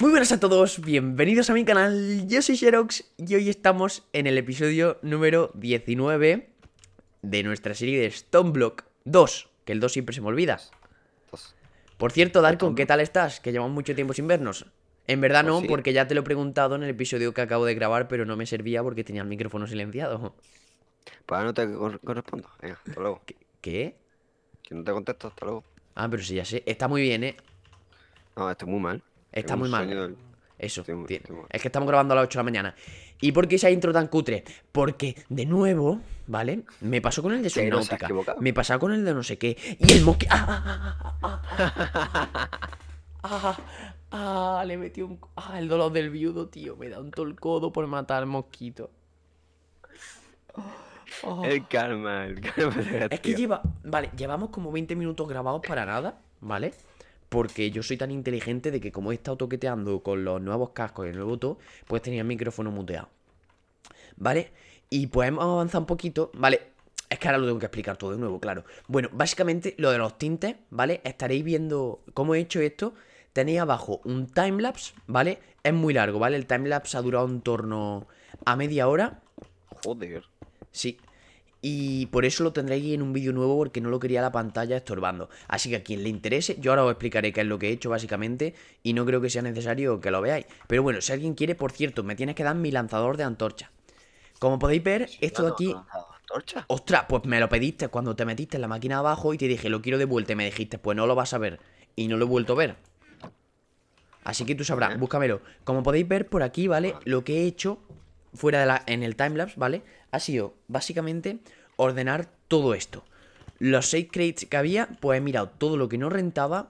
Muy buenas a todos, bienvenidos a mi canal, yo soy Xerox y hoy estamos en el episodio número 19 de nuestra serie de Stoneblock 2, que el 2 siempre se me olvida. Por cierto, Darkon, ¿qué tal estás? Que llevamos mucho tiempo sin vernos. En verdad pues no, porque ya te lo he preguntado en el episodio que acabo de grabar, pero no me servía porque tenía el micrófono silenciado. Pues no te correspondo, venga, hasta luego. ¿Qué? Que no te contesto, hasta luego. Ah, pero sí, ya sé, está muy bien, ¿eh? No, estoy muy mal. Está muy mal. Eso, es que estamos grabando a las 8 de la mañana. ¿Y por qué esa intro tan cutre? Porque, de nuevo, ¿vale? Me pasó con el de Subnautica. Me pasó con el de no sé qué. Y el mosquito. ¡Ah, ah, ah, le metí un. ¡Ah! El dolor del viudo, tío. Me da un codo por matar mosquito. Oh. El karma, el karma. es que lleva. Vale, llevamos como 20 minutos grabados para nada, ¿vale? porque yo soy tan inteligente de que como he estado toqueteando con los nuevos cascos y el nuevo todo, pues tenía el micrófono muteado. ¿Vale? Y pues hemos avanzado un poquito, ¿vale? Es que ahora lo tengo que explicar todo de nuevo, claro. Bueno, básicamente lo de los tintes, ¿vale? Estaréis viendo cómo he hecho esto. Tenéis abajo un timelapse, ¿vale? Es muy largo, ¿vale? El timelapse ha durado un torno a media hora. Joder. Sí, y por eso lo tendréis en un vídeo nuevo porque no lo quería la pantalla estorbando. Así que a quien le interese, yo ahora os explicaré qué es lo que he hecho básicamente y no creo que sea necesario que lo veáis. Pero bueno, si alguien quiere, por cierto, me tienes que dar mi lanzador de antorcha. Como podéis ver, esto de aquí... Antorcha. Ostras, pues me lo pediste cuando te metiste en la máquina abajo y te dije, lo quiero de vuelta. Y me dijiste, pues no lo vas a ver. Y no lo he vuelto a ver. Así que tú sabrás, búscamelo. Como podéis ver por aquí, ¿vale? Lo que he hecho fuera de la... en el timelapse, ¿vale? ha sido básicamente ordenar todo esto. Los 6 crates que había, pues he mirado todo lo que no rentaba,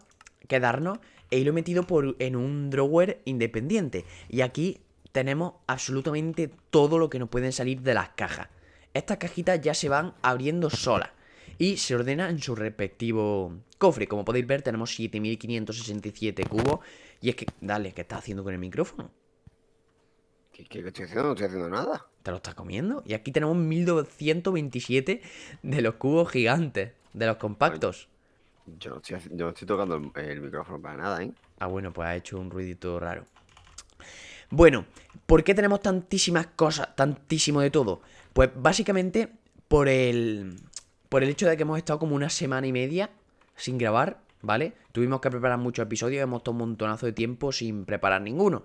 quedarnos, y e lo he metido por, en un drawer independiente. Y aquí tenemos absolutamente todo lo que nos pueden salir de las cajas. Estas cajitas ya se van abriendo solas y se ordena en su respectivo cofre. Como podéis ver, tenemos 7567 cubos. Y es que, dale, ¿qué estás haciendo con el micrófono? ¿Qué, estoy haciendo? No estoy haciendo nada. ¿Te lo estás comiendo? Y aquí tenemos 1227 de los cubos gigantes, de los compactos. yo, no estoy, tocando el, micrófono para nada, ¿eh? Ah, bueno, pues ha hecho un ruidito raro. Bueno, ¿por qué tenemos tantísimas cosas, tantísimo de todo? Pues básicamente por el, por el hecho de que hemos estado como una semana y media sin grabar, ¿vale? Tuvimos que preparar muchos episodios, hemos tomado un montonazo de tiempo sin preparar ninguno.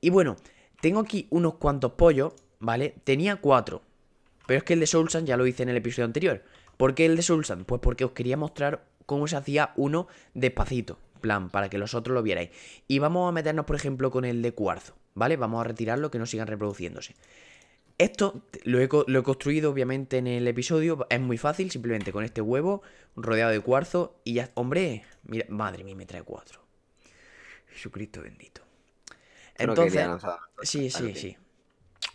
Y bueno, tengo aquí unos cuantos pollos, ¿vale? Tenía cuatro. Pero es que el de Soulsan ya lo hice en el episodio anterior. ¿Por qué el de Soulsan? Pues porque os quería mostrar cómo se hacía uno despacito. Plan, para que los otros lo vierais. Y vamos a meternos, por ejemplo, con el de cuarzo, ¿vale? Vamos a retirarlo, que no sigan reproduciéndose. Esto lo he, lo he, construido obviamente en el episodio, es muy fácil, simplemente con este huevo rodeado de cuarzo y ya... Hombre, mira, madre mía, me trae cuatro. Jesucristo bendito. Entonces, sí, sí, sí.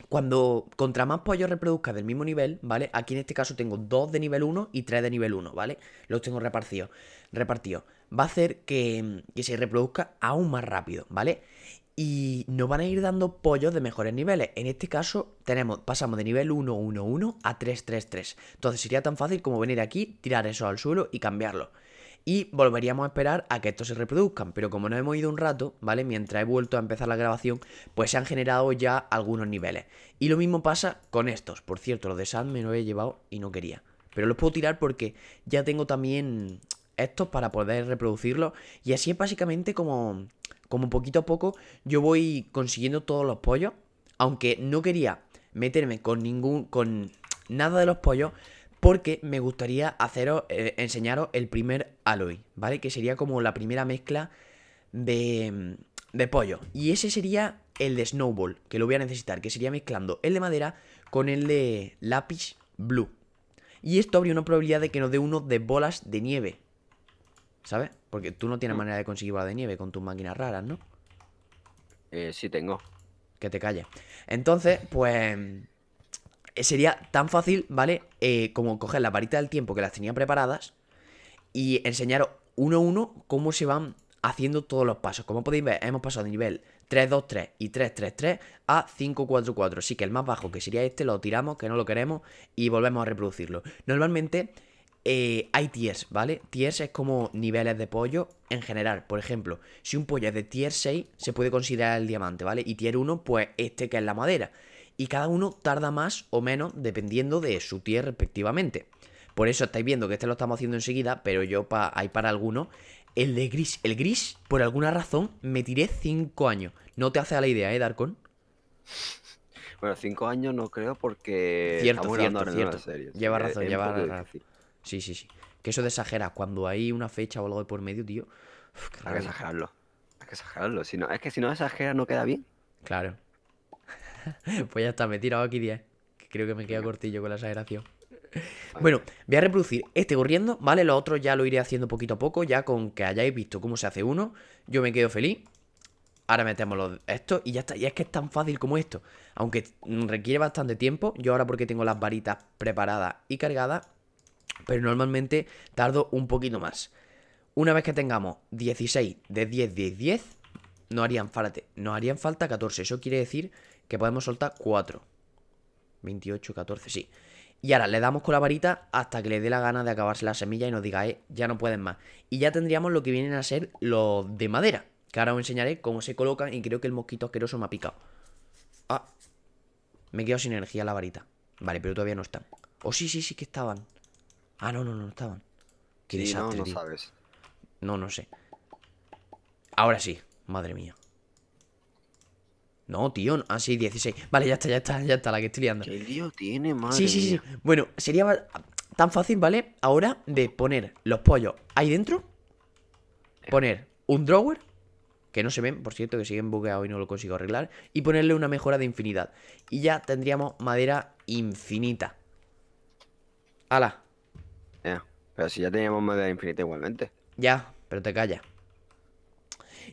Cuando contra más pollos reproduzca del mismo nivel, ¿vale? Aquí en este caso tengo dos de nivel 1 y 3 de nivel 1, ¿vale? Los tengo repartidos. Repartido. Va a hacer que, que se reproduzca aún más rápido, ¿vale? y nos van a ir dando pollos de mejores niveles. En este caso, tenemos, pasamos de nivel 1, 1, 1 a 3, 3, 3. Entonces sería tan fácil como venir aquí, tirar eso al suelo y cambiarlo y volveríamos a esperar a que estos se reproduzcan. Pero como no hemos ido un rato, ¿vale? Mientras he vuelto a empezar la grabación, pues se han generado ya algunos niveles. Y lo mismo pasa con estos. Por cierto, los de Sand me los he llevado y no quería. Pero los puedo tirar porque ya tengo también estos para poder reproducirlos. Y así es básicamente como, como poquito a poco yo voy consiguiendo todos los pollos. Aunque no quería meterme con ningún. con nada de los pollos porque me gustaría eh, enseñaros el primer aloe, ¿vale? Que sería como la primera mezcla de, mm, de pollo. Y ese sería el de Snowball, que lo voy a necesitar, que sería mezclando el de madera con el de lápiz blue. Y esto habría una probabilidad de que nos dé uno de bolas de nieve. ¿Sabes? Porque tú no tienes mm. manera de conseguir bola de nieve con tus máquinas raras, ¿no? Eh, sí tengo. Que te calle. Entonces, pues sería tan fácil, ¿vale? Eh, como coger la varita del tiempo que las tenía preparadas y enseñaros uno a uno cómo se van haciendo todos los pasos. Como podéis ver, hemos pasado de nivel 3, 2, 3 y 3, 3, 3 a 5, 4, 4. Así que el más bajo, que sería este, lo tiramos, que no lo queremos, y volvemos a reproducirlo. Normalmente eh, hay tiers, ¿vale? Tiers es como niveles de pollo en general. Por ejemplo, si un pollo es de tier 6, se puede considerar el diamante, ¿vale? Y tier 1, pues este que es la madera y cada uno tarda más o menos dependiendo de su tier respectivamente. Por eso estáis viendo que este lo estamos haciendo enseguida, pero yo hay para alguno El de gris, el gris, por alguna razón, me tiré 5 años. No te hace a la idea, ¿eh, Darkon? Bueno, 5 años no creo porque... Cierto, cierto, cierto. lleva razón, lleva razón. Sí, sí, sí. Que eso de Cuando hay una fecha o algo de por medio, tío... hay que exagerarlo. Hay que exagerarlo. Si no, es que si no exageras no queda bien. Claro. pues ya está, me he tirado aquí 10. Creo que me queda cortillo con la exageración. Bueno, voy a reproducir este corriendo, ¿vale? Los otros ya lo iré haciendo poquito a poco, ya con que hayáis visto cómo se hace uno. Yo me quedo feliz. Ahora metemos los, esto y ya está. Y es que es tan fácil como esto. Aunque requiere bastante tiempo. Yo ahora porque tengo las varitas preparadas y cargadas. Pero normalmente tardo un poquito más. Una vez que tengamos 16 de 10, 10, 10. No harían, no harían falta 14. Eso quiere decir que podemos soltar 4. 28, 14, sí. Y ahora le damos con la varita hasta que le dé la gana de acabarse la semilla y nos diga, eh, ya no pueden más. Y ya tendríamos lo que vienen a ser los de madera. Que ahora os enseñaré cómo se colocan y creo que el mosquito asqueroso me ha picado. Ah, me quedo sin energía la varita. Vale, pero todavía no están. Oh, sí, sí, sí que estaban. Ah, no, no, no estaban. Qué no, no sabes. No, no sé. Ahora sí, madre mía. No, tío, ah, sí, 16. Vale, ya está, ya está, ya está, la que estoy liando. ¿Qué tío tiene, madre? Sí, sí, sí. Bueno, sería tan fácil, ¿vale? Ahora de poner los pollos ahí dentro, poner un drawer, que no se ven, por cierto, que siguen bugueados y no lo consigo arreglar, y ponerle una mejora de infinidad. Y ya tendríamos madera infinita. ¡Hala! Ya, pero si ya teníamos madera infinita igualmente. Ya, pero te callas.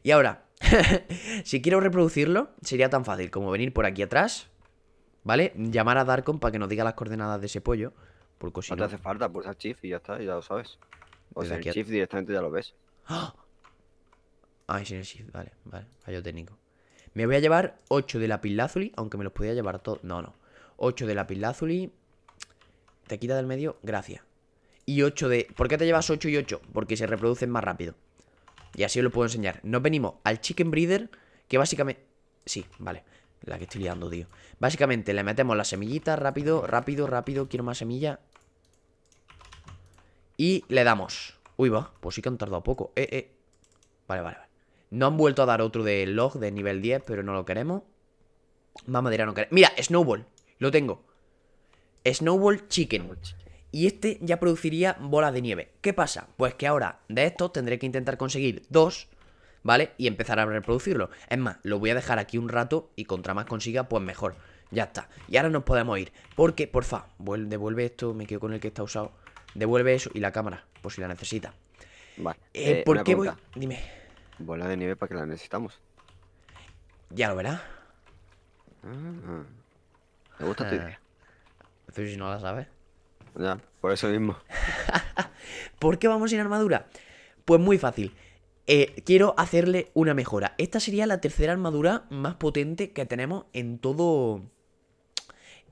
Y ahora, si quiero reproducirlo, sería tan fácil como venir por aquí atrás, ¿vale? Llamar a Darkon para que nos diga las coordenadas de ese pollo. Por no te hace falta, pulsa Shift y ya está, ya lo sabes. O sea, sea, el Shift directamente ya lo ves. ¡Ah! Ay, sin el Shift, vale, vale, fallo técnico. Me voy a llevar 8 de la pilázuli, aunque me los podía llevar todos. No, no. 8 de la pilázuli. Te quita del medio, gracias. Y 8 de... ¿Por qué te llevas 8 y 8? Porque se reproducen más rápido. Y así os lo puedo enseñar. Nos venimos al Chicken Breeder, que básicamente... Sí, vale. La que estoy liando, tío. Básicamente le metemos la semillita rápido, rápido, rápido. Quiero más semilla. Y le damos. Uy, va. Pues sí que han tardado poco. Eh, eh. Vale, vale, vale. No han vuelto a dar otro de log de nivel 10, pero no lo queremos. Más madera no queremos. Mira, Snowball. Lo tengo. Snowball Chicken y este ya produciría bolas de nieve. ¿Qué pasa? Pues que ahora de estos tendré que intentar conseguir dos, ¿vale? Y empezar a reproducirlo. Es más, lo voy a dejar aquí un rato y contra más consiga, pues mejor. Ya está. Y ahora nos podemos ir. Porque, porfa, devuelve esto, me quedo con el que está usado. Devuelve eso y la cámara, por si la necesita. Vale. Eh, eh, ¿Por qué voy? Dime. Bola de nieve para que la necesitamos. Ya lo verás. Ah, me gusta tu eh, idea. si no la sabes. Ya, por eso mismo. ¿Por qué vamos sin armadura? Pues muy fácil. Eh, quiero hacerle una mejora. Esta sería la tercera armadura más potente que tenemos en todo.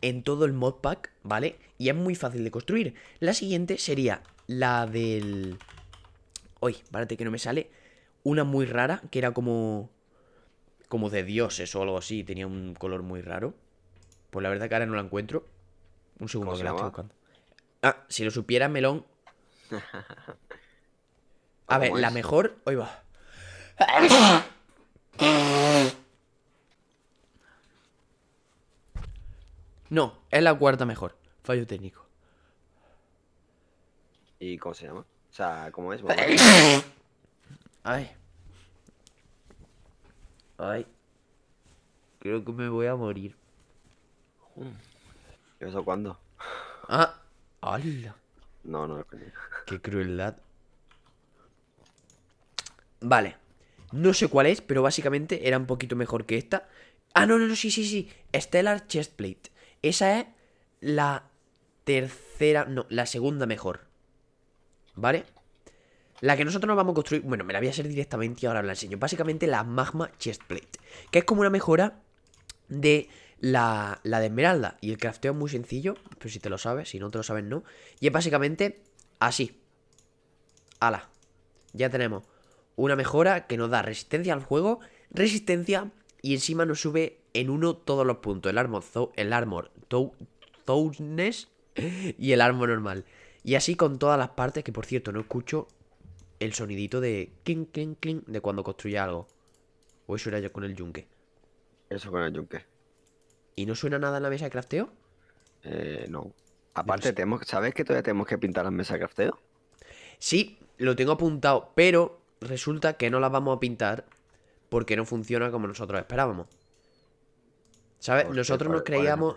En todo el modpack, ¿vale? Y es muy fácil de construir. La siguiente sería la del. Uy, párate que no me sale. Una muy rara, que era como. Como de dioses o algo así. Tenía un color muy raro. Pues la verdad que ahora no la encuentro. Un segundo que la estoy buscando. Ah, si lo supiera, melón. A ver, la mejor. Hoy va. No, es la cuarta mejor. Fallo técnico. ¿Y cómo se llama? O sea, ¿cómo es? Ay. Ay. Creo que me voy a morir. ¿Y eso cuándo? Ah. No, no Qué crueldad. Vale. No sé cuál es, pero básicamente era un poquito mejor que esta. Ah, no, no, no, sí, sí, sí. Stellar Chestplate. Esa es la tercera. No, la segunda mejor. ¿Vale? La que nosotros nos vamos a construir. Bueno, me la voy a hacer directamente y ahora la enseño. Básicamente la Magma Chestplate. Que es como una mejora de la, de esmeralda. Y el crafteo es muy sencillo, pero si te lo sabes, si no te lo sabes, no. Y es básicamente así. Ala. Ya tenemos una mejora que nos da resistencia al juego, resistencia y encima nos sube en uno todos los puntos. El armor, el armor y el armor normal. Y así con todas las partes, que por cierto no escucho el sonidito de clink, clink, clink de cuando construye algo. O eso era yo con el yunque. Eso con el yunque. ¿Y no suena nada en la mesa de crafteo? Eh, no. Aparte, ¿sabes que todavía tenemos que pintar las mesas de crafteo? Sí, lo tengo apuntado, pero resulta que no las vamos a pintar porque no funciona como nosotros esperábamos. ¿Sabes? nosotros nos creíamos.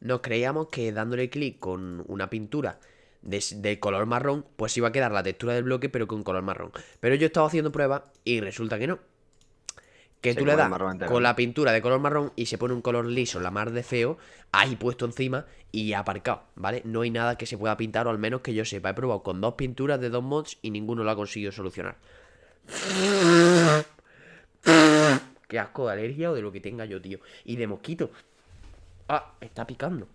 Nos creíamos que dándole clic con una pintura de, de, color marrón, pues iba a quedar la textura del bloque, pero con color marrón. Pero yo he estado haciendo pruebas y resulta que no que tú le das con la pintura de color marrón y se pone un color liso, la mar de feo, ahí puesto encima y aparcado, ¿vale? No hay nada que se pueda pintar, o al menos que yo sepa. He probado con dos pinturas de dos mods y ninguno lo ha conseguido solucionar. Qué asco de alergia o de lo que tenga yo, tío. Y de mosquito. Ah, está picando.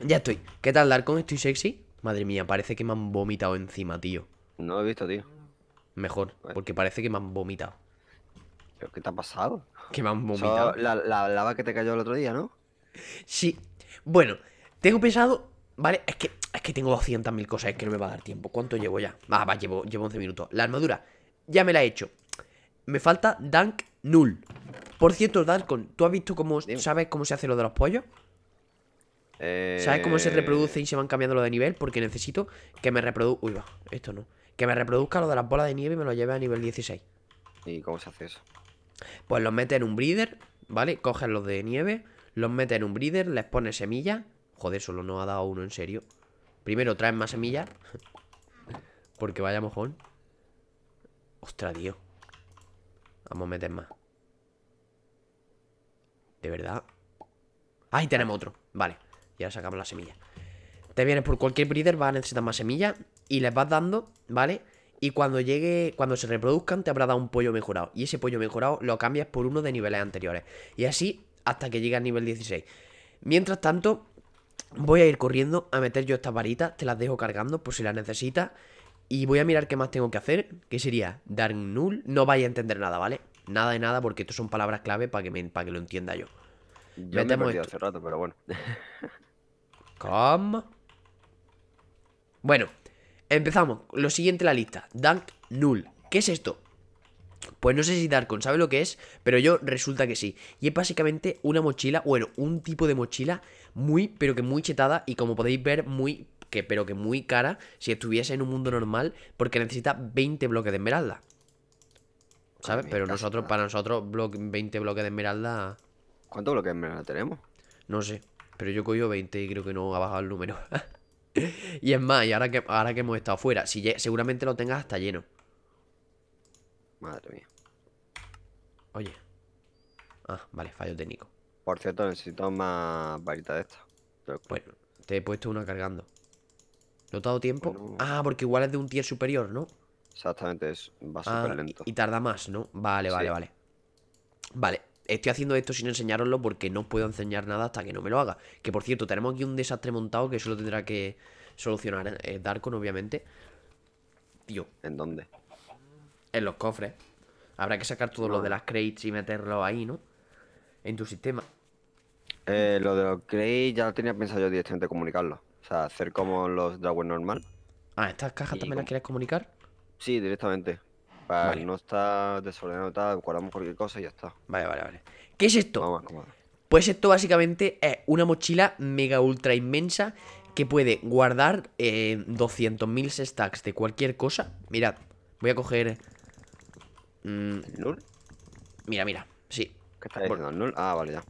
Ya estoy. ¿Qué tal, Darkon? ¿Estoy sexy? Madre mía, parece que me han vomitado encima, tío. No lo he visto, tío. Mejor, pues porque parece que me han vomitado qué te ha pasado? Que me han vomitado. la, lava que te cayó el otro día, ¿no? Sí. Bueno, tengo pensado. Vale, es que, es que tengo 200.000 cosas, es que no me va a dar tiempo. ¿Cuánto llevo ya? Ah, va, llevo, llevo 11 minutos. La armadura, ya me la he hecho. Me falta Dunk Null. Por cierto, Darkon, ¿tú has visto cómo. ¿Sabes cómo se hace lo de los pollos? Eh, ¿Sabes cómo se reproduce y se van cambiando lo de nivel? Porque necesito que me reproduzca. Uy, va, esto no. Que me reproduzca lo de las bolas de nieve y me lo lleve a nivel 16. ¿Y cómo se hace eso? Pues los metes en un breeder, ¿vale? Coges los de nieve, los metes en un breeder, les pone semillas. Joder, solo no ha dado uno, en serio. Primero traen más semillas. Porque vaya mojón. Ostras, Dios. Vamos a meter más. De verdad. Ahí tenemos otro. Vale. Y ahora sacamos la semilla. Te vienes por cualquier breeder, vas a necesitar más semillas. Y les vas dando, ¿vale? Y cuando llegue, cuando se reproduzcan, te habrá dado un pollo mejorado. Y ese pollo mejorado lo cambias por uno de niveles anteriores. Y así hasta que llegue al nivel 16. Mientras tanto, voy a ir corriendo a meter yo estas varitas. Te las dejo cargando por si las necesitas. Y voy a mirar qué más tengo que hacer. Que sería dar null. No vaya a entender nada, ¿vale? Nada de nada, porque esto son palabras clave para que, me, para que lo entienda yo. Yo me he hace rato, pero bueno. ¿Cómo? Bueno, Empezamos. Lo siguiente en la lista. Dunk Null. ¿Qué es esto? Pues no sé si Darkon sabe lo que es, pero yo resulta que sí. Y es básicamente una mochila, bueno, un tipo de mochila muy, pero que muy chetada y como podéis ver, muy, que, pero que muy cara si estuviese en un mundo normal porque necesita 20 bloques de esmeralda. ¿Sabes? Pero nosotros, para nosotros, 20 bloques de esmeralda... ¿Cuántos bloques de esmeralda tenemos? No sé, pero yo cojo 20 y creo que no ha bajado el número. y es más, y ahora que, ahora que hemos estado fuera, si, seguramente lo tengas hasta lleno. Madre mía. Oye. Ah, vale, fallo técnico. Por cierto, necesito más varitas de esto Bueno, te he puesto una cargando. ¿No te ha dado tiempo? Ah, porque igual es de un tier superior, ¿no? Exactamente, es, va ah, súper lento. Y tarda más, ¿no? Vale, vale, vale. Vale, estoy haciendo esto sin enseñaroslo porque no puedo enseñar nada hasta que no me lo haga. Que por cierto, tenemos aquí un desastre montado que solo tendrá que solucionar eh, eh, Darkon, obviamente. Tío. ¿En dónde? En los cofres. Habrá que sacar todo lo de las crates y meterlo ahí, ¿no? En tu sistema. Eh, lo de los crates ya lo tenía pensado yo directamente comunicarlo. O sea, hacer como los Dragon normal. Ah, ¿estas cajas también las quieres comunicar? Sí, directamente vale. no está desordenado, tal, guardamos cualquier cosa y ya está. Vale, vale, vale. ¿Qué es esto? Pues esto básicamente es una mochila mega ultra inmensa que puede guardar 200.000 eh, stacks de cualquier cosa. Mirad, voy a coger... Mm, ¿Null? Mira, mira, sí. ¿Qué está ¿Null? Ah, vale, ya.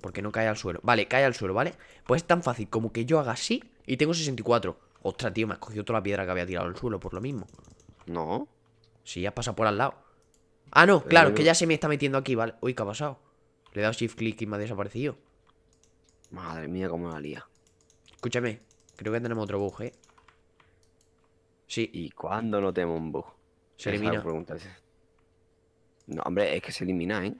Porque no cae al suelo. Vale, cae al suelo, ¿vale? Pues es tan fácil como que yo haga así y tengo 64. Ostras, tío, me ha cogido toda la piedra que había tirado al suelo por lo mismo. No. Si ya pasa pasado por al lado. Ah, no, claro, que ya se me está metiendo aquí, vale. Uy, ¿qué ha pasado? Le he dado shift click y me ha desaparecido. Madre mía, cómo la lía. Escúchame, creo que tenemos otro bug, ¿eh? Sí. ¿Y cuándo no tenemos un bug? Se elimina. No, hombre, es que se elimina, ¿eh?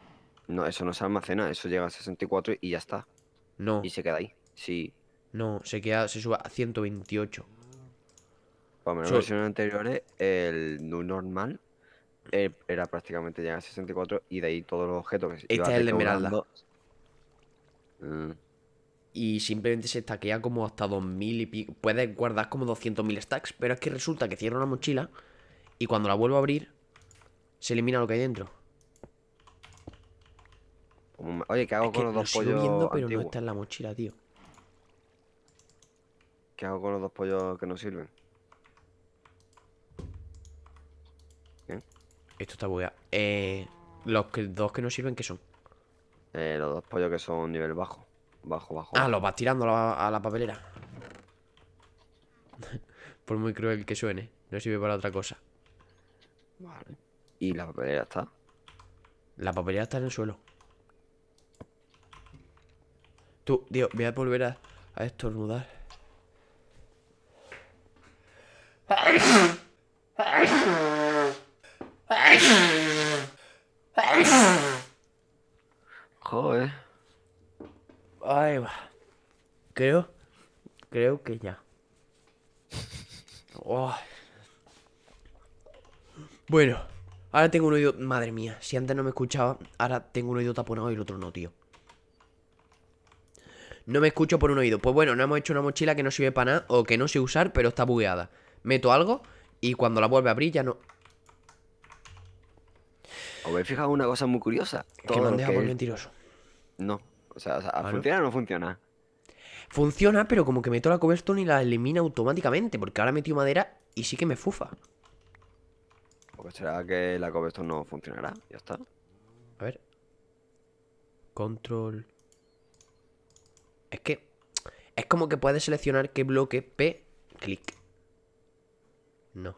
No, eso no se almacena, eso llega a 64 y ya está. No. Y se queda ahí, sí. No, se queda, se sube a 128. Para pues menos versiones anteriores, el nu normal eh, era prácticamente ya 64 y de ahí todos los objetos que Este es el de Esmeralda. Mm. Y simplemente se stackea como hasta 2000 y pico. Puedes guardar como 200.000 stacks, pero es que resulta que cierro una mochila y cuando la vuelvo a abrir, se elimina lo que hay dentro. Oye, ¿qué hago con los dos lo pollos? Viendo, pero no está en la mochila, tío. ¿Qué hago con los dos pollos que no sirven? Esto está bugueado. Eh, los dos que no sirven, ¿qué son? Eh, los dos pollos que son nivel bajo. Bajo, bajo. Ah, los vas tirando a la, papelera. Por muy cruel que suene, no sirve para otra cosa. Vale. ¿Y la papelera está? La papelera está en el suelo. Tú, Dios, voy a volver a estornudar. Creo, creo que ya. Bueno, ahora tengo un oído... Madre mía, si antes no me escuchaba, ahora tengo un oído taponado y el otro no, tío. No me escucho por un oído. Pues bueno, no hemos hecho una mochila que no sirve para nada o que no sé usar, pero está bugueada. Meto algo y cuando la vuelve a abrir ya no... ¿Os habéis fijado una cosa muy curiosa? que me han por mentiroso. No, o sea ¿funciona o no funciona? Funciona, pero como que meto la cobblestone y la elimina automáticamente. Porque ahora metió madera y sí que me fufa. ¿O será que la cobblestone no funcionará? Ya está. A ver. Control. Es que... Es como que puedes seleccionar qué bloque P. Clic. No.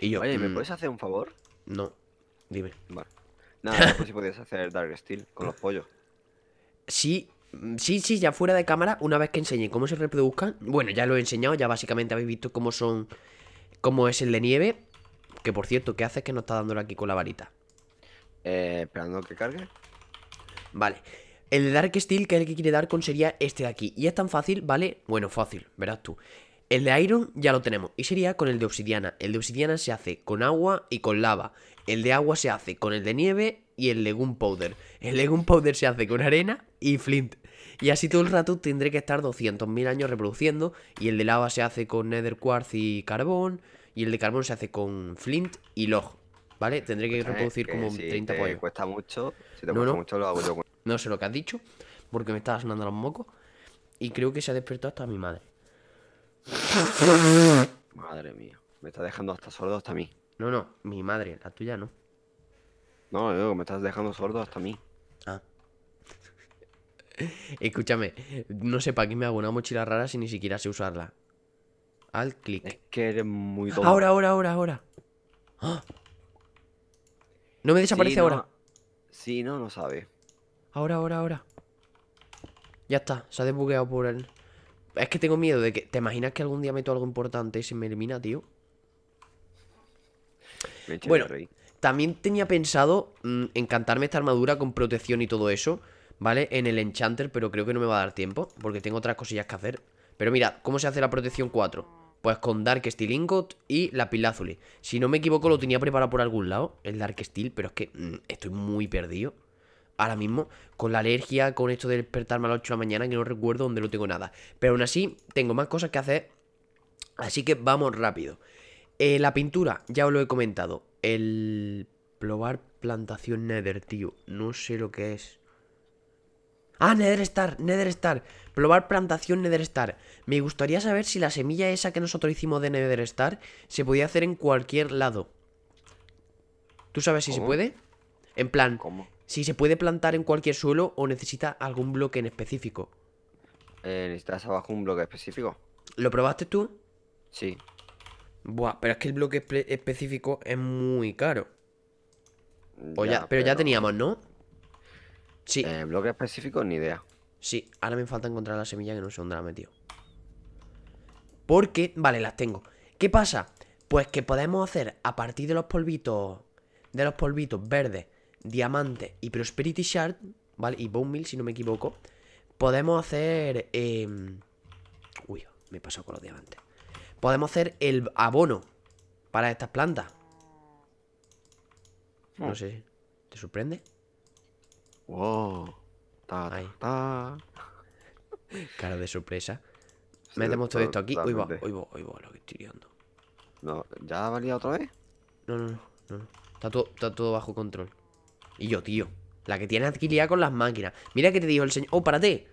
Y yo... Oye, ¿me mm. puedes hacer un favor? No. Dime. Vale si pues podías hacer Dark Steel con los pollos. Sí, sí, sí, ya fuera de cámara, una vez que enseñé cómo se reproduzcan. Bueno, ya lo he enseñado, ya básicamente habéis visto cómo son. cómo es el de nieve. Que por cierto, ¿qué hace que no está dándolo aquí con la varita? Eh, esperando que cargue. Vale. El de Dark Steel, que es el que quiere dar con sería este de aquí. Y es tan fácil, ¿vale? Bueno, fácil, verás tú. El de Iron ya lo tenemos. Y sería con el de Obsidiana. El de Obsidiana se hace con agua y con lava el de agua se hace con el de nieve y el legum powder. El legum powder se hace con arena y flint. Y así todo el rato tendré que estar 200.000 años reproduciendo. Y el de lava se hace con nether quartz y carbón. Y el de carbón se hace con flint y log. ¿Vale? Tendré que pues reproducir como si 30 cuesta mucho, si te no, cuesta mucho, lo hago yo. No sé lo que has dicho, porque me estaba sonando los mocos. Y creo que se ha despertado hasta mi madre. Madre mía, me está dejando hasta sordo hasta mí. No, no, mi madre, la tuya no. No, me estás dejando sordo hasta mí. Ah. Escúchame, no sé para qué me hago una mochila rara si ni siquiera sé usarla. Al clic. Es que eres muy Ahora, ahora, ahora, ahora. ¡Ah! No me desaparece ahora. Sí, no, no sabe. Ahora, ahora, ahora. Ya está, se ha desbugueado por él. Es que tengo miedo de que. ¿Te imaginas que algún día meto algo importante y se me elimina, tío? bueno, también tenía pensado mm, encantarme esta armadura con protección y todo eso, ¿vale? En el enchanter, pero creo que no me va a dar tiempo, porque tengo otras cosillas que hacer. Pero mira, ¿cómo se hace la protección 4? Pues con Dark Steel Ingot y la Pilazuli. Si no me equivoco, lo tenía preparado por algún lado, el Dark Steel, pero es que mm, estoy muy perdido. Ahora mismo, con la alergia, con esto de despertarme a las 8 de la mañana, que no recuerdo dónde lo tengo nada. Pero aún así, tengo más cosas que hacer, así que vamos rápido. Eh, la pintura, ya os lo he comentado. El probar plantación Nether, tío. No sé lo que es. Ah, Nether Star, Nether Star. Probar plantación Nether Star. Me gustaría saber si la semilla esa que nosotros hicimos de Nether Star se podía hacer en cualquier lado. ¿Tú sabes si se puede? En plan, ¿Cómo? si se puede plantar en cualquier suelo o necesita algún bloque en específico. Eh, ¿Necesitas abajo un bloque específico? ¿Lo probaste tú? Sí. Buah, pero es que el bloque específico es muy caro. Pues pero, ya teníamos, ¿no? Sí. El eh, bloque específico, ni idea. Sí, ahora me falta encontrar la semilla que no sé dónde la he metido. Porque, vale, las tengo. ¿Qué pasa? Pues que podemos hacer a partir de los polvitos, de los polvitos verdes, diamantes y prosperity shard, ¿vale? Y bone meal, si no me equivoco. Podemos hacer... Em, uy, me he pasado con los diamantes podemos hacer el abono para estas plantas. Hmm. No sé. ¿Te sorprende? Wow. Ta, ta, Cara de sorpresa. Me Metemos todo esto aquí. Uy, va, uy, va, lo que estoy No, ¿Ya valía otra vez? No, no, no. Está, todo, está todo bajo control. Y yo, tío. La que tiene adquirida con las máquinas. Mira que te dijo el señor. ¡Oh, ti!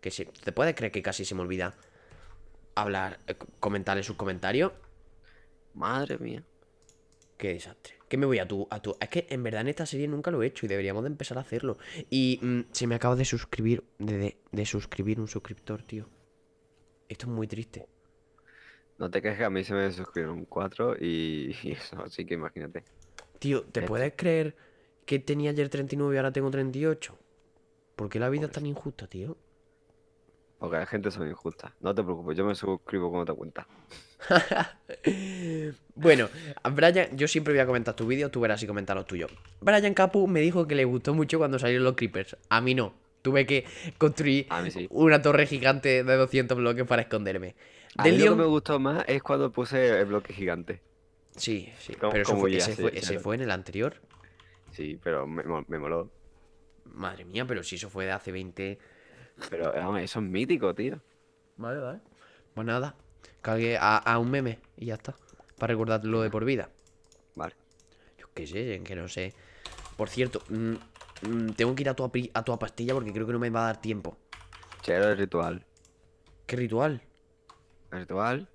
Que se, te puedes creer que casi se me olvida hablar, eh, comentarle sus comentarios. Madre mía. Qué desastre. ¿Qué me voy a tu, a Es que en verdad en esta serie nunca lo he hecho y deberíamos de empezar a hacerlo. Y mm, se me acaba de suscribir, de, suscribir un suscriptor, tío. Esto es muy triste. No te quejes, a mí se me suscribieron cuatro y, eso, así que imagínate. Tío, ¿te puedes creer que tenía ayer 39 y ahora tengo 38? ¿Por qué la vida es tan injusta, tío? Porque la gente son injustas. No te preocupes, yo me suscribo como te cuenta. bueno, Brian, yo siempre voy a comentar tu vídeo, tú verás y comentar los tuyos. Brian Capu me dijo que le gustó mucho cuando salieron los creepers. A mí no. Tuve que construir una torre gigante de 200 bloques para esconderme. A mí lo que me gustó más es cuando puse el bloque gigante. Sí, sí. pero fue, ese, fue, en el anterior. Sí, pero me, moló. Madre mía, pero si eso fue de hace 20... Pero vamos, eso es mítico, tío. Vale, vale. Pues nada, cagué a, un meme y ya está. Para recordarlo de por vida. Vale. Yo qué sé, que no sé. Por cierto, mm, mm, tengo que ir a tu, a tu pastilla porque creo que no me va a dar tiempo. Che, era el ritual. ¿Qué ritual? ritual.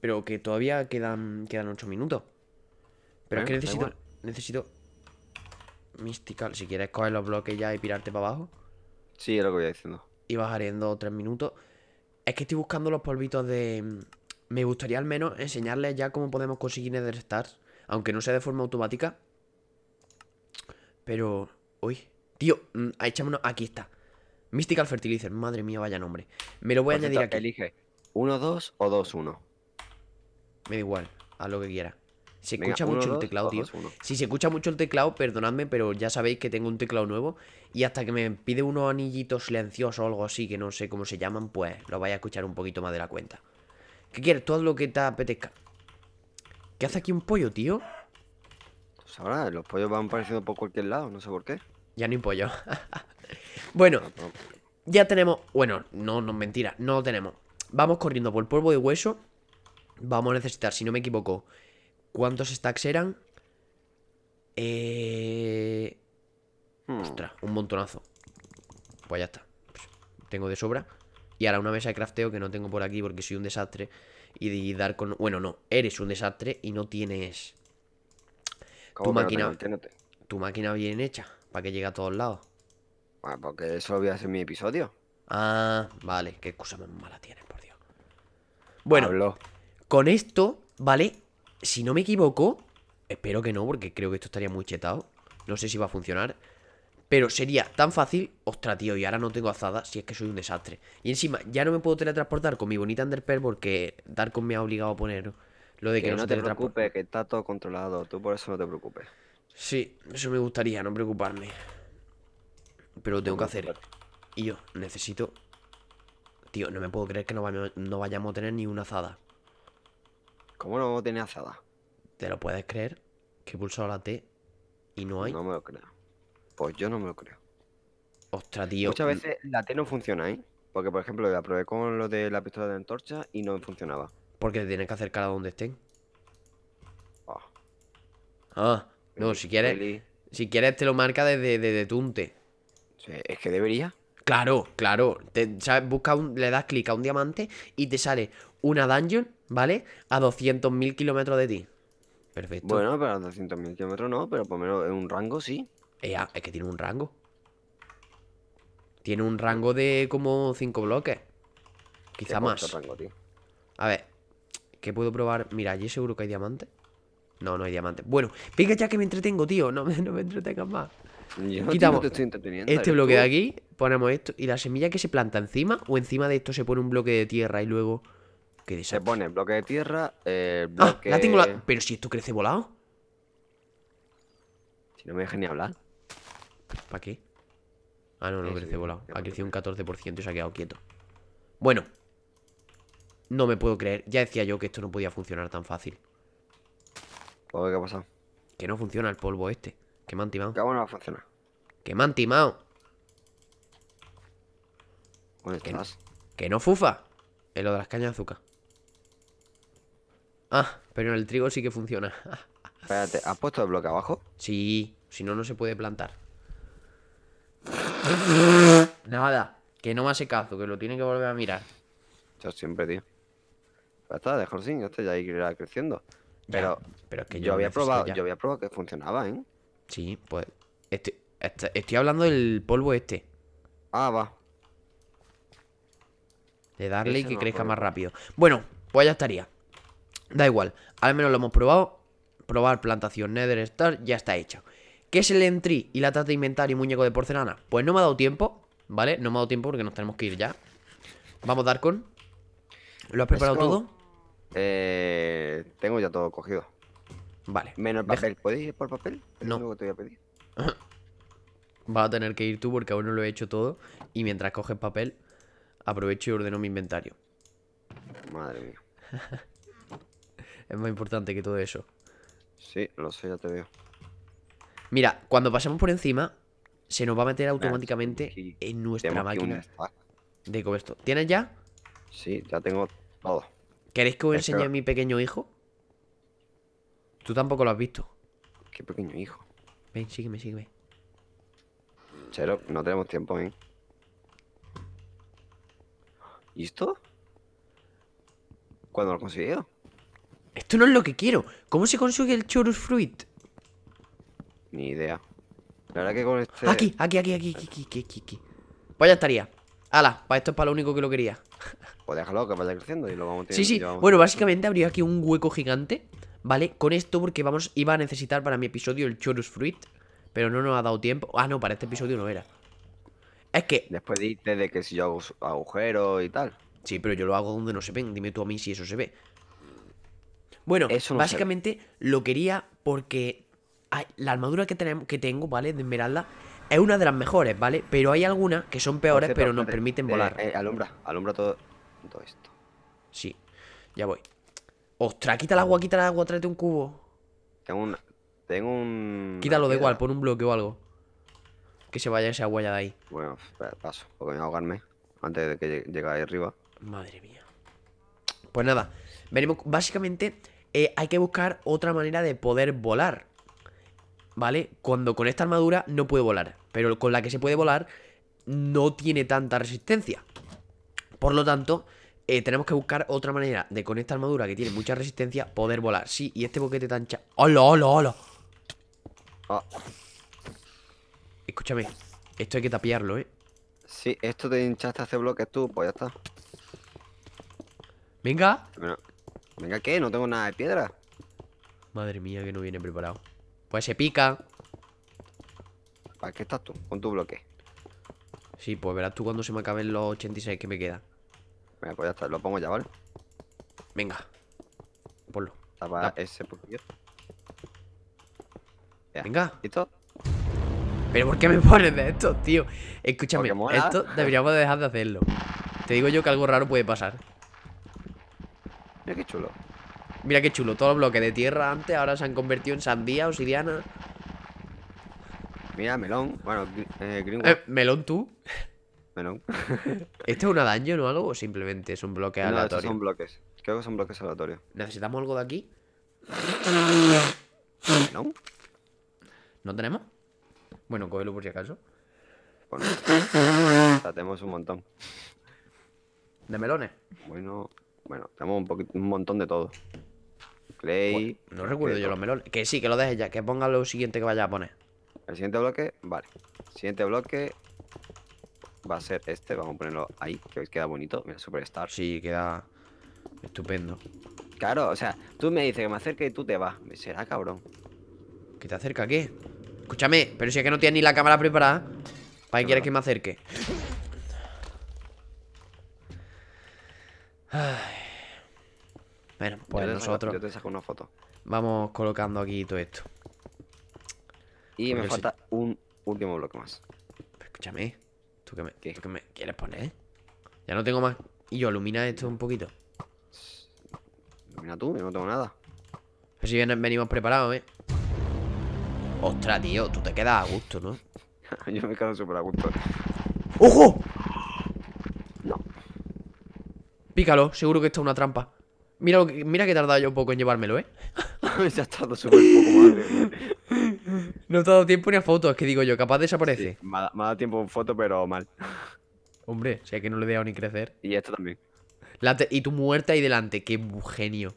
Pero que todavía quedan, quedan 8 minutos. Pero es que necesito. Necesito. Mystical. Si quieres coger los bloques ya y pirarte para abajo. Sí, es lo que voy diciendo y bajaré en o 3 minutos. Es que estoy buscando los polvitos de... Mm, me gustaría al menos enseñarles ya cómo podemos conseguir Nether Stars. Aunque no sea de forma automática. Pero... Uy, tío, mm, ah, echámonos... Aquí está. Mystical Fertilizer. Madre mía, vaya nombre. Me lo voy a pues añadir aquí. Elige 1-2 o 2-1. Me da igual, a lo que quiera. Se escucha mucho el teclado, tío. si se escucha mucho el teclado, perdonadme, pero ya sabéis que tengo un teclado nuevo. Y hasta que me pide unos anillitos silenciosos o algo así, que no sé cómo se llaman, pues lo vais a escuchar un poquito más de la cuenta. ¿Qué quieres? Todo lo que te apetezca. ¿Qué hace aquí un pollo, tío? Pues ahora los pollos van apareciendo por cualquier lado, no sé por qué. Ya ah, no hay pollo. bueno, ya tenemos. Bueno, no, no, mentira, no lo tenemos. Vamos corriendo por el polvo de hueso. Vamos a necesitar, si no me equivoco, ¿Cuántos stacks eran? Eh... Hmm. Ostras, un montonazo. Pues ya está. Pues, tengo de sobra. Y ahora una mesa de crafteo que no tengo por aquí porque soy un desastre. Y de dar con... Bueno, no, eres un desastre y no tienes... Tu máquina... tu máquina bien hecha para que llegue a todos lados. Ah, porque eso voy a hacer mi episodio. Ah, vale. Qué excusa más mala tienes, por Dios. Bueno, con esto, ¿vale? Si no me equivoco, espero que no, porque creo que esto estaría muy chetado. No sé si va a funcionar. Pero sería tan fácil, ostras, tío, y ahora no tengo azada si es que soy un desastre. Y encima, ya no me puedo teletransportar con mi bonita Underpearl porque Darkon me ha obligado a poner lo de que, no, no te preocupes, que está todo controlado, tú por eso no te preocupes. Sí, eso me gustaría, no preocuparme. Pero lo tengo que hacer. Y yo necesito... Tío, no me puedo creer que no, no vayamos a tener ni una azada. ¿Cómo no tiene azada? ¿Te lo puedes creer? Que he pulsado la T y no hay. No me lo creo. Pues yo no me lo creo. Ostras, tío. Muchas mm. veces la T no funciona, ¿eh? Porque, por ejemplo, la probé con lo de la pistola de antorcha y no funcionaba. Porque te tienes que acercar a donde estén. Ah, ah no, si quieres. Si quieres, te lo marca desde, desde Tunte. es que debería. Claro, claro. Busca le das clic a un diamante y te sale una dungeon ¿vale? A 200.000 kilómetros de ti. Perfecto. Bueno, pero a 200.000 kilómetros no, pero por lo menos en un rango sí. Eh, ah, es que tiene un rango. Tiene un rango de como 5 bloques. Quizá más. A ver, ¿qué puedo probar? Mira, allí seguro que hay diamante. No, no hay diamante. Bueno, venga ya que me entretengo, tío. No me, no entretengas más. Quitamos este bloque de aquí, ponemos esto. Y la semilla que se planta encima, o encima de esto se pone un bloque de tierra y luego se pone bloque de tierra, Ah, la tengo Pero si esto crece volado. Si no me dejen ni hablar. ¿Para qué? Ah, no, no crece volado. Ha crecido un 14% y se ha quedado quieto. Bueno. No me puedo creer. Ya decía yo que esto no podía funcionar tan fácil. ¿qué ha pasado? Que no funciona el polvo este. Que me han timado. Que no va a funcionar. Que me han timado. qué que, no, que no fufa. En lo de las cañas de azúcar. Ah, pero en el trigo sí que funciona. Espérate, ¿has puesto el bloque abajo? Sí, si no, no se puede plantar. Nada, que no me hace caso, que lo tiene que volver a mirar. Yo siempre, tío. Ya está, Dejó sin, ya ya irá creciendo. Pero, pero es que yo, había probado, yo había probado que funcionaba, ¿eh? Sí, pues este, este, estoy hablando del polvo este. Ah, va. De darle y que crezca más rápido. Bueno, pues ya estaría. Da igual, al menos lo hemos probado. Probar plantación Nether Star, ya está hecho. ¿Qué es el entry y la tasa de inventario y muñeco de porcelana? Pues no me ha dado tiempo, ¿vale? No me ha dado tiempo porque nos tenemos que ir ya. Vamos, Darkon. ¿Lo has preparado todo? Eh, tengo ya todo cogido. Vale. Menos papel. ¿Puedes ir por papel? no. voy a pedir. Vas a tener que ir tú porque aún no lo he hecho todo. Y mientras coges papel, aprovecho y ordeno mi inventario. Madre mía. es más importante que todo eso. Sí, lo sé, ya te veo. Mira, cuando pasemos por encima, se nos va a meter automáticamente en nuestra máquina de esto ¿Tienes ya? Sí, ya tengo todo. ¿Queréis que os enseñe a mi pequeño hijo? Tú tampoco lo has visto. Qué pequeño hijo. Ven, sígueme, sígueme. Chero, no tenemos tiempo, ¿eh? ¿Y esto? ¿Cuándo lo he conseguido? Esto no es lo que quiero. ¿Cómo se consigue el chorus fruit? Ni idea. La verdad que con este... Aquí, aquí, aquí, aquí, aquí, aquí, aquí, Pues ya estaría. Ala, para esto es para lo único que lo quería. Pues déjalo que vaya creciendo y lo vamos a tener. Sí, sí. bueno, básicamente habría aquí un hueco gigante, ¿vale? Con esto porque vamos, iba a necesitar para mi episodio el chorus fruit, pero no nos ha dado tiempo. Ah, no, para este episodio no era. Es que... Después dices de que si yo hago agujeros y tal. Sí, pero yo lo hago donde no se ven. Dime tú a mí si eso se ve. Bueno, básicamente lo quería porque la armadura que, tenemos, que tengo, ¿vale? De Esmeralda es una de las mejores, ¿vale? Pero hay algunas que son peores, pero nos permiten eh, volar. Eh, alumbra, alumbra todo, todo esto. Sí, ya voy. Ostras, quita el agua, quita el agua, tráete un cubo. Tengo un. Tengo un. Quítalo de igual, pon un bloque o algo. Que se vaya esa huella de ahí. Bueno, eh, paso, porque me voy a ahogarme antes de que llegue ahí arriba. Madre mía. Pues nada, veremos. Básicamente, eh, hay que buscar otra manera de poder volar. ¿Vale? Cuando con esta armadura no puede volar. Pero con la que se puede volar no tiene tanta resistencia. Por lo tanto, eh, tenemos que buscar otra manera de con esta armadura que tiene mucha resistencia poder volar. Sí, y este boquete tan cha... ¡Hola, hola, hola! Ah. Escúchame, esto hay que tapiarlo, ¿eh? Sí, esto te hinchaste hace bloques tú, pues ya está. Venga. Venga, ¿qué? No tengo nada de piedra. Madre mía, que no viene preparado. Pues se pica. ¿Para qué estás tú? Con tu bloque. Sí, pues verás tú cuando se me acaben los 86 que me quedan Venga, pues ya está, lo pongo ya, ¿vale? Venga. Ponlo. ese Venga. ¿Listo? Pero ¿por qué me pones de esto, tío? Escúchame, esto deberíamos dejar de hacerlo. Te digo yo que algo raro puede pasar. Mira qué chulo. Mira qué chulo, todo el bloque de tierra antes ahora se han convertido en sandía, obsidiana. Mira, melón. Bueno, eh, eh, ¿Melón tú? Melón. ¿Esto es un daño o algo? ¿O simplemente es un no, son bloques. Creo que son bloques aleatorios. ¿Necesitamos algo de aquí? ¿Melón? ¿No tenemos? Bueno, cógelo por si acaso. Bueno, tenemos un montón. ¿De melones? Bueno, bueno, tenemos un, montón de todo. Clay. no recuerdo yo los melones. Que sí, que lo dejes ya, que ponga lo siguiente que vaya a poner. El siguiente bloque, vale. siguiente bloque va a ser este. Vamos a ponerlo ahí, que queda bonito. Mira, Superstar. Sí, queda estupendo. Claro, o sea, tú me dices que me acerque y tú te vas. será cabrón. ¿Que te acerca qué? Escúchame, pero si es que no tienes ni la cámara preparada. ¿Para qué quieres que me acerque? Ah. nosotros. te saco una foto. Vamos colocando aquí todo esto. Y me falta un último bloque más. Pues escúchame, ¿tú que, me, ¿Qué? me quieres poner? Ya no tengo más. Y yo, ilumina esto un poquito. Ilumina tú, yo no tengo nada. Pero si bien venimos preparados, ¿eh? Ostras, tío, tú te quedas a gusto, ¿no? yo me quedo súper a gusto. ¡Ojo! No. Pícalo, seguro que esto es una trampa. Mira, que, mira he tardado yo un poco en llevármelo, ¿eh? Se ha tardado súper poco, madre. No he dado tiempo ni a fotos, que digo yo, capaz desaparece. me, ha, dado tiempo en foto, pero mal. Hombre, o sea que no le he dejado ni crecer. Y esto también. y tu muerta ahí delante, qué genio.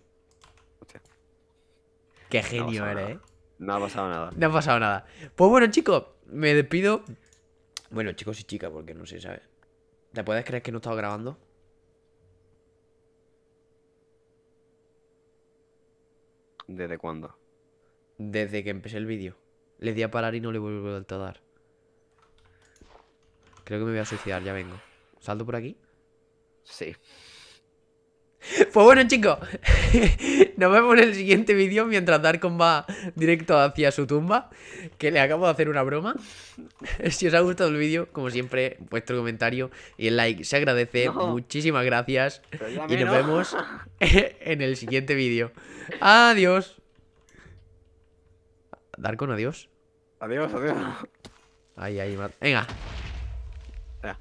Qué genio eres, ¿eh? No ha pasado nada. No ha pasado nada. Pues bueno, chicos, me despido. Bueno, chicos y chicas, porque no sé, ¿sabes? ¿Te puedes creer que no he estado grabando? ¿Desde cuándo? Desde que empecé el vídeo. Le di a parar y no le vuelvo a dar. Creo que me voy a suicidar, ya vengo. ¿Salto por aquí? Sí. Pues bueno, chicos, nos vemos en el siguiente vídeo mientras Darkon va directo hacia su tumba, que le acabo de hacer una broma. Si os ha gustado el vídeo, como siempre, vuestro comentario y el like se agradece. Muchísimas gracias. Y nos vemos en el siguiente vídeo. Adiós. Darkon, adiós. Adiós, adiós. Ahí, ahí, Venga. Venga.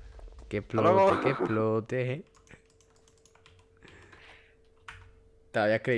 Que explote, que explote. Eh. ya creí